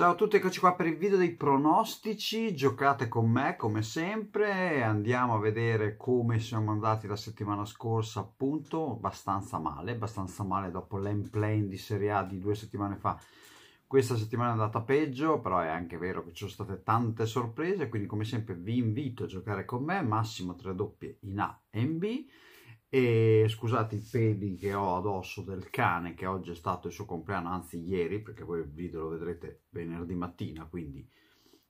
Ciao a tutti, eccoci qua per il video dei pronostici, giocate con me come sempre, andiamo a vedere come siamo andati la settimana scorsa appunto, abbastanza male, abbastanza male dopo l'emplane di Serie A di due settimane fa, questa settimana è andata peggio, però è anche vero che ci sono state tante sorprese, quindi come sempre vi invito a giocare con me, massimo tre doppie in A e in B, e scusate i peli che ho addosso del cane che oggi è stato il suo compleanno, anzi ieri, perché voi il video lo vedrete venerdì mattina, quindi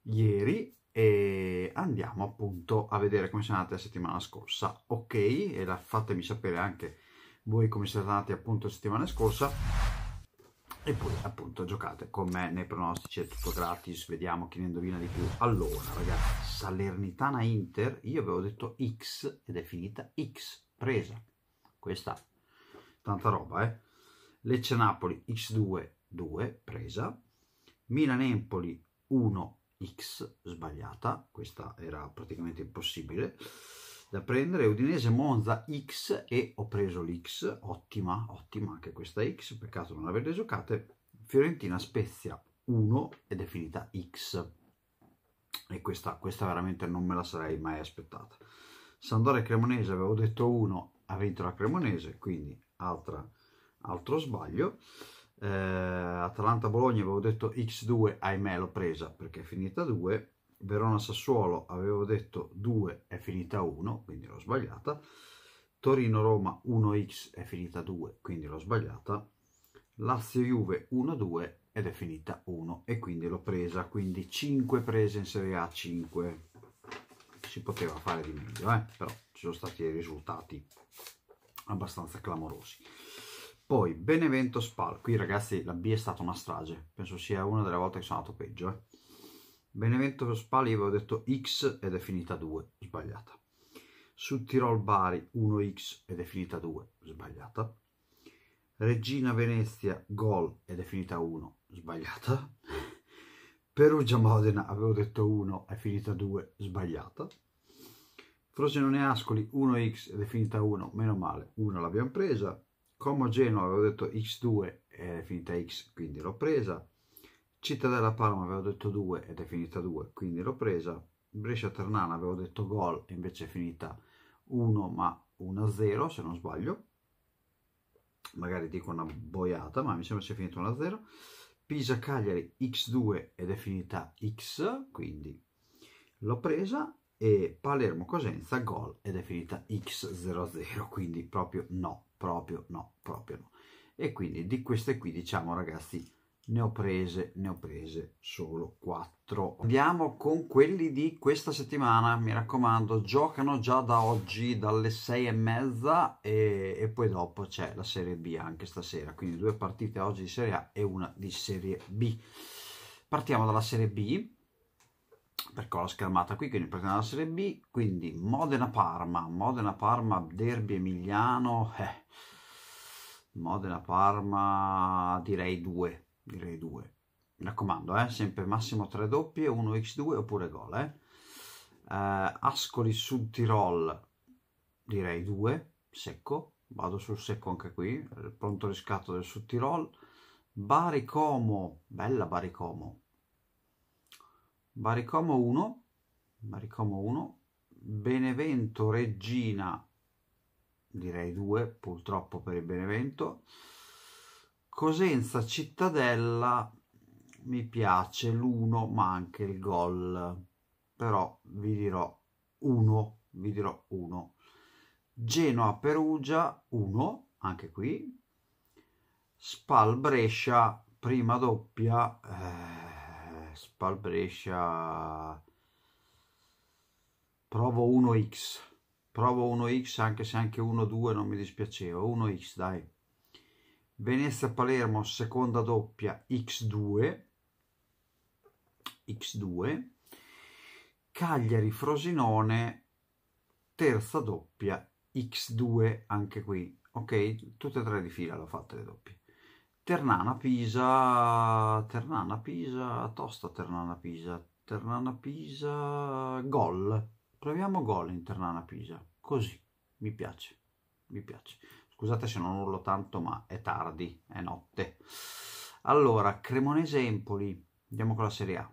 ieri e andiamo appunto a vedere come siamo andati la settimana scorsa, ok? E la, fatemi sapere anche voi come siete andati appunto la settimana scorsa e poi appunto giocate con me nei pronostici, è tutto gratis, vediamo chi ne indovina di più. Allora ragazzi, Salernitana Inter, io avevo detto X ed è finita X presa questa tanta roba eh Lecce Napoli X2 2 presa Milan Empoli 1 X sbagliata questa era praticamente impossibile da prendere Udinese Monza X e ho preso l'X ottima ottima anche questa X peccato non averle giocate Fiorentina Spezia 1 ed è finita X e questa, questa veramente non me la sarei mai aspettata Sandore Cremonese avevo detto 1, ha vinto la Cremonese, quindi altra, altro sbaglio. Eh, Atalanta-Bologna avevo detto X2, ahimè l'ho presa perché è finita 2. Verona-Sassuolo avevo detto 2, è finita 1, quindi l'ho sbagliata. Torino-Roma 1x è finita 2, quindi l'ho sbagliata. Lazio-Juve 1-2 ed è finita 1 e quindi l'ho presa, quindi 5 prese in Serie A, 5 si poteva fare di meglio, eh? però ci sono stati risultati abbastanza clamorosi. Poi Benevento Spal, qui ragazzi la B è stata una strage, penso sia una delle volte che sono andato peggio. Eh? Benevento Spal io avevo detto X ed è finita 2, sbagliata. Su Tirol Bari 1X ed è finita 2, sbagliata. Regina Venezia gol ed è finita 1, sbagliata. Perugia Modena avevo detto 1, è finita 2, sbagliata. Frosinone Ascoli 1x ed è finita 1, meno male, 1 l'abbiamo presa. Como Genova avevo detto x2 ed è finita x, quindi l'ho presa. Cittadella Palma avevo detto 2 ed è finita 2, quindi l'ho presa. Brescia Ternana avevo detto gol e invece è finita 1 ma 1-0 se non sbaglio. Magari dico una boiata, ma mi sembra sia finita 1-0. Pisa-Cagliari X2 ed è finita X, quindi l'ho presa e Palermo-Cosenza gol ed è finita X00, quindi proprio no, proprio no, proprio no. E quindi di queste qui diciamo ragazzi ne ho prese, ne ho prese solo 4. Andiamo con quelli di questa settimana, mi raccomando, giocano già da oggi dalle 6 e mezza e, e poi dopo c'è la Serie B anche stasera, quindi due partite oggi di Serie A e una di Serie B. Partiamo dalla Serie B, perché ho la schermata qui, quindi partiamo dalla Serie B, quindi Modena-Parma, Modena-Parma, Derby Emiliano, eh. Modena-Parma direi 2 direi 2 mi raccomando eh? sempre massimo 3 doppie 1x2 oppure gol eh? Uh, Ascoli Sud Tirol direi 2 secco vado sul secco anche qui eh, pronto riscatto del Sud Tirol Baricomo, bella Baricomo. Baricomo 1 Bari 1 Benevento Regina direi 2 purtroppo per il Benevento Cosenza Cittadella mi piace l'1 ma anche il gol, però vi dirò 1, vi dirò 1. Genoa Perugia 1, anche qui. Spal Brescia prima doppia eh, Spal Brescia provo 1x provo 1x anche se anche 1-2 non mi dispiaceva 1x dai Venezia-Palermo seconda doppia x2, x2, Cagliari-Frosinone terza doppia x2 anche qui, ok? Tutte e tre di fila le ho fatte le doppie. Ternana-Pisa, Ternana-Pisa, tosta Ternana-Pisa, Ternana-Pisa, gol. Proviamo gol in Ternana-Pisa, così, mi piace, mi piace. Scusate se non urlo tanto, ma è tardi, è notte. Allora, Cremonese-Empoli. Andiamo con la Serie A.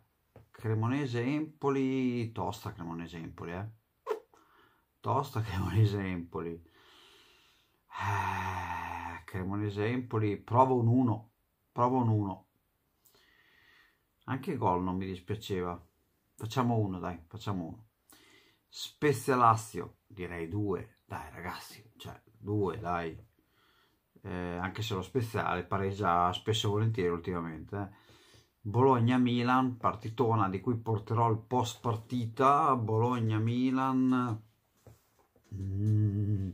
Cremonese-Empoli, tosta Cremonese-Empoli, eh. Tosta Cremonese-Empoli. Eh, Cremonese-Empoli, provo un 1. Provo un 1. Anche gol non mi dispiaceva. Facciamo uno, dai, facciamo uno. Spezia Lazio, direi due. Dai, ragazzi, cioè, 2 dai eh, anche se lo Speziale pareggia spesso e volentieri ultimamente eh. Bologna-Milan partitona di cui porterò il post partita Bologna-Milan mm.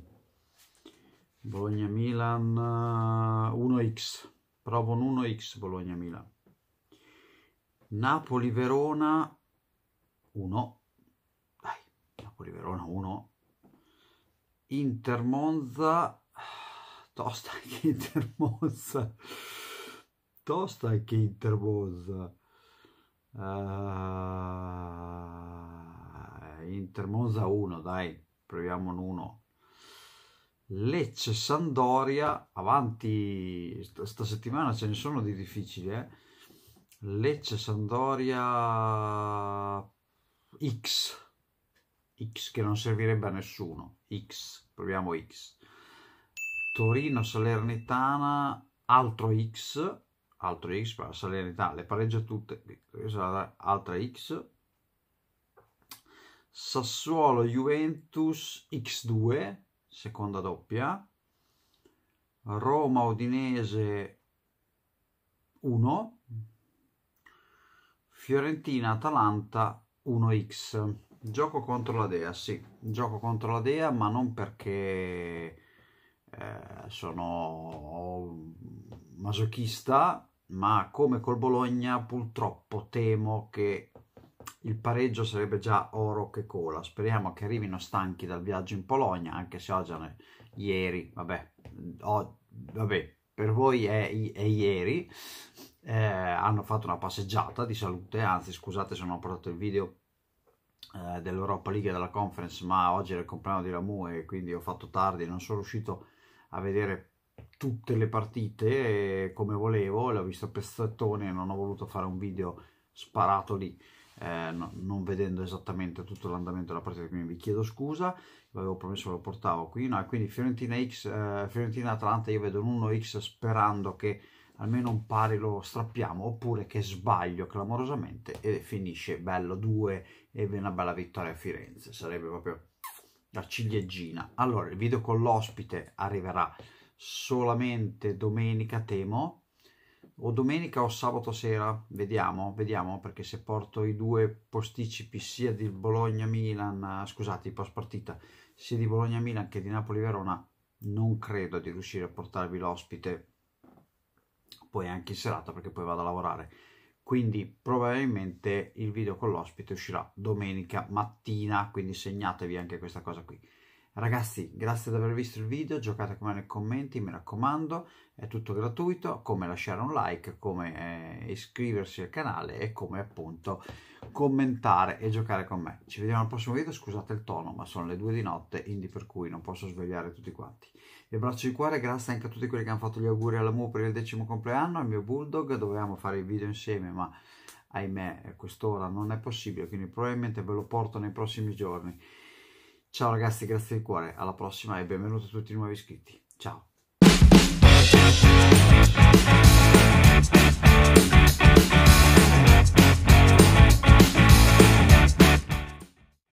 Bologna-Milan 1x eh, provo un 1x Bologna-Milan Napoli-Verona 1 dai Napoli-Verona 1 Inter Monza tosta che Inter Monza tosta eh, che Inter Monza uh, Inter Monza 1 dai proviamo un 1 Lecce Sandoria avanti sta settimana ce ne sono di difficili eh? Lecce Sandoria X X che non servirebbe a nessuno X proviamo X. Torino-Salernitana, altro X, altro X, per la Salernitana le pareggia tutte, altra X. Sassuolo-Juventus X2, seconda doppia. Roma-Udinese 1. Fiorentina-Atalanta 1X. Gioco contro la Dea, sì, gioco contro la Dea, ma non perché eh, sono masochista, ma come col Bologna purtroppo temo che il pareggio sarebbe già oro che cola. Speriamo che arrivino stanchi dal viaggio in Polonia, anche se oggi, ieri, vabbè, oh, vabbè, per voi è, è ieri, eh, hanno fatto una passeggiata di salute, anzi scusate se non ho portato il video eh, dell'Europa League e della Conference, ma oggi era il compleanno di Ramu e quindi ho fatto tardi, non sono riuscito a vedere tutte le partite come volevo, l'ho visto pezzettone e non ho voluto fare un video sparato lì. Eh, no, non vedendo esattamente tutto l'andamento della partita, quindi vi chiedo scusa, l'avevo promesso che lo portavo qui, no, quindi Fiorentina, X, eh, Fiorentina io vedo un 1x sperando che almeno un pari lo strappiamo, oppure che sbaglio clamorosamente e finisce bello 2 e una bella vittoria a Firenze, sarebbe proprio la ciliegina. Allora, il video con l'ospite arriverà solamente domenica, temo, o domenica o sabato sera, vediamo, vediamo, perché se porto i due posticipi sia di Bologna-Milan, scusate, post partita, sia di Bologna-Milan che di Napoli-Verona, non credo di riuscire a portarvi l'ospite poi anche in serata perché poi vado a lavorare quindi probabilmente il video con l'ospite uscirà domenica mattina quindi segnatevi anche questa cosa qui Ragazzi, grazie di aver visto il video, giocate con me nei commenti, mi raccomando, è tutto gratuito, come lasciare un like, come eh, iscriversi al canale e come appunto commentare e giocare con me. Ci vediamo al prossimo video, scusate il tono, ma sono le due di notte, quindi per cui non posso svegliare tutti quanti. Vi abbraccio di cuore, grazie anche a tutti quelli che hanno fatto gli auguri alla Mu per il decimo compleanno, al mio Bulldog, dovevamo fare il video insieme, ma ahimè a quest'ora non è possibile, quindi probabilmente ve lo porto nei prossimi giorni. Ciao ragazzi, grazie di cuore, alla prossima e benvenuti a tutti i nuovi iscritti. Ciao!